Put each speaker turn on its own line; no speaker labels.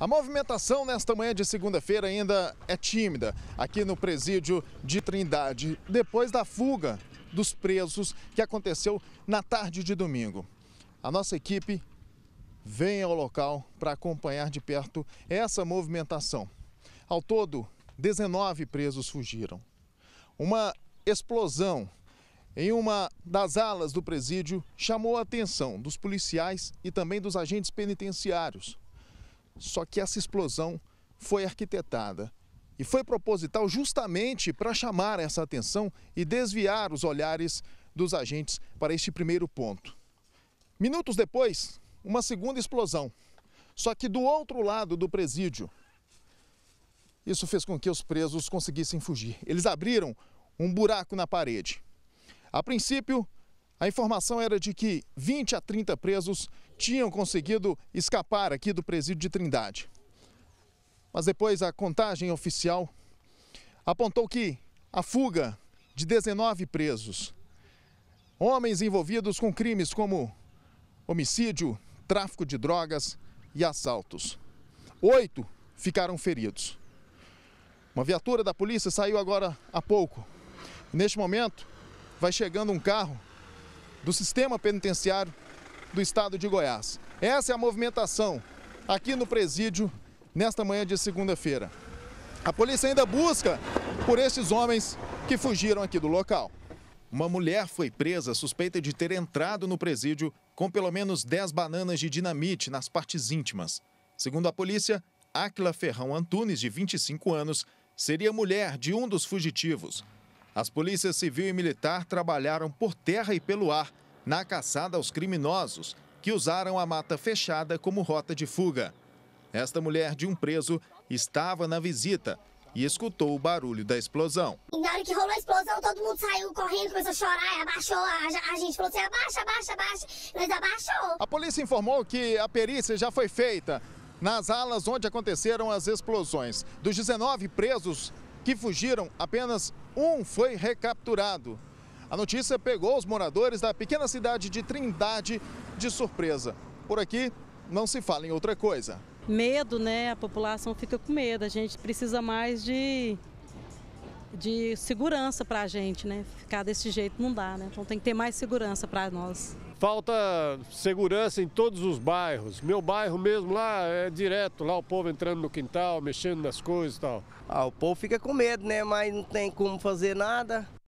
A movimentação nesta manhã de segunda-feira ainda é tímida aqui no presídio de Trindade, depois da fuga dos presos que aconteceu na tarde de domingo. A nossa equipe vem ao local para acompanhar de perto essa movimentação. Ao todo, 19 presos fugiram. Uma explosão em uma das alas do presídio chamou a atenção dos policiais e também dos agentes penitenciários. Só que essa explosão foi arquitetada e foi proposital justamente para chamar essa atenção e desviar os olhares dos agentes para este primeiro ponto. Minutos depois, uma segunda explosão, só que do outro lado do presídio. Isso fez com que os presos conseguissem fugir. Eles abriram um buraco na parede. A princípio, a informação era de que 20 a 30 presos tinham conseguido escapar aqui do presídio de Trindade. Mas depois a contagem oficial apontou que a fuga de 19 presos, homens envolvidos com crimes como homicídio, tráfico de drogas e assaltos. Oito ficaram feridos. Uma viatura da polícia saiu agora há pouco. Neste momento, vai chegando um carro do sistema penitenciário do estado de Goiás. Essa é a movimentação aqui no presídio nesta manhã de segunda-feira. A polícia ainda busca por esses homens que fugiram aqui do local. Uma mulher foi presa suspeita de ter entrado no presídio com pelo menos 10 bananas de dinamite nas partes íntimas. Segundo a polícia, Áquila Ferrão Antunes, de 25 anos, seria mulher de um dos fugitivos. As polícias civil e militar trabalharam por terra e pelo ar na caçada aos criminosos que usaram a mata fechada como rota de fuga. Esta mulher de um preso estava na visita e escutou o barulho da explosão. na hora que rolou a explosão, todo mundo saiu correndo, começou a chorar, abaixou, a, a gente falou assim, abaixa, abaixa, abaixa, mas abaixou. A polícia informou que a perícia já foi feita nas alas onde aconteceram as explosões. Dos 19 presos, que fugiram, apenas um foi recapturado. A notícia pegou os moradores da pequena cidade de Trindade de surpresa. Por aqui, não se fala em outra coisa. Medo, né? A população fica com medo. A gente precisa mais de, de segurança para a gente, né? Ficar desse jeito não dá, né? Então tem que ter mais segurança para nós. Falta segurança em todos os bairros. Meu bairro mesmo lá é direto, lá o povo entrando no quintal, mexendo nas coisas e tal. Ah, o povo fica com medo, né? Mas não tem como fazer nada.